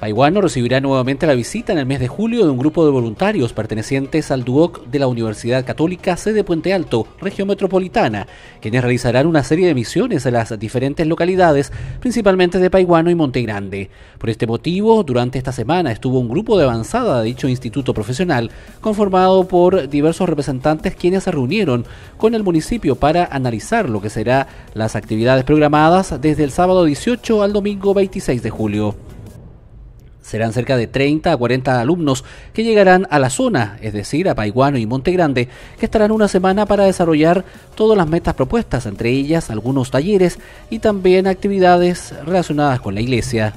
Paiwano recibirá nuevamente la visita en el mes de julio de un grupo de voluntarios pertenecientes al DUOC de la Universidad Católica Sede Puente Alto, Región Metropolitana, quienes realizarán una serie de misiones a las diferentes localidades, principalmente de Paiwano y Monte Grande. Por este motivo, durante esta semana estuvo un grupo de avanzada de dicho instituto profesional, conformado por diversos representantes quienes se reunieron con el municipio para analizar lo que será las actividades programadas desde el sábado 18 al domingo 26 de julio. Serán cerca de 30 a 40 alumnos que llegarán a la zona, es decir, a Paiguano y Monte Grande, que estarán una semana para desarrollar todas las metas propuestas, entre ellas algunos talleres y también actividades relacionadas con la iglesia.